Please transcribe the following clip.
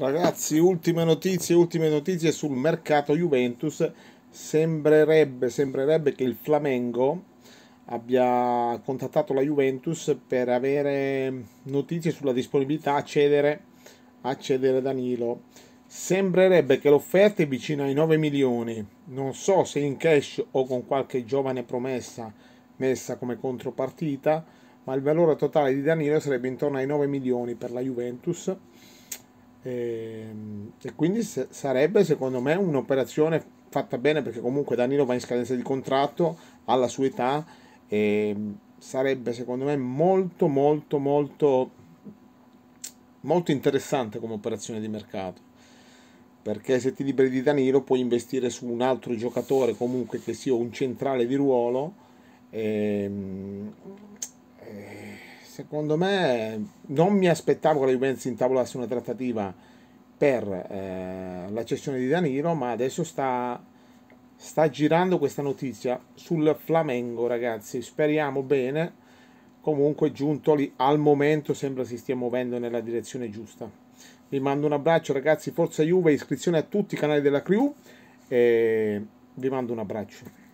Ragazzi, ultime notizie, ultime notizie sul mercato Juventus. Sembrerebbe, sembrerebbe che il Flamengo abbia contattato la Juventus per avere notizie sulla disponibilità a cedere, a cedere Danilo. Sembrerebbe che l'offerta è vicina ai 9 milioni, non so se in cash o con qualche giovane promessa messa come contropartita, ma il valore totale di Danilo sarebbe intorno ai 9 milioni per la Juventus. E, ehm, e quindi se, sarebbe secondo me un'operazione fatta bene perché comunque Danilo va in scadenza di contratto alla sua età e ehm, sarebbe secondo me molto molto molto molto interessante come operazione di mercato perché se ti liberi di Danilo puoi investire su un altro giocatore comunque che sia un centrale di ruolo e, ehm, secondo me non mi aspettavo che la Juventus intavolasse una trattativa per eh, la cessione di Danilo, ma adesso sta, sta girando questa notizia sul Flamengo, ragazzi. Speriamo bene. Comunque Giuntoli al momento sembra si stia muovendo nella direzione giusta. Vi mando un abbraccio ragazzi, forza Juve, iscrizione a tutti i canali della Crew e vi mando un abbraccio.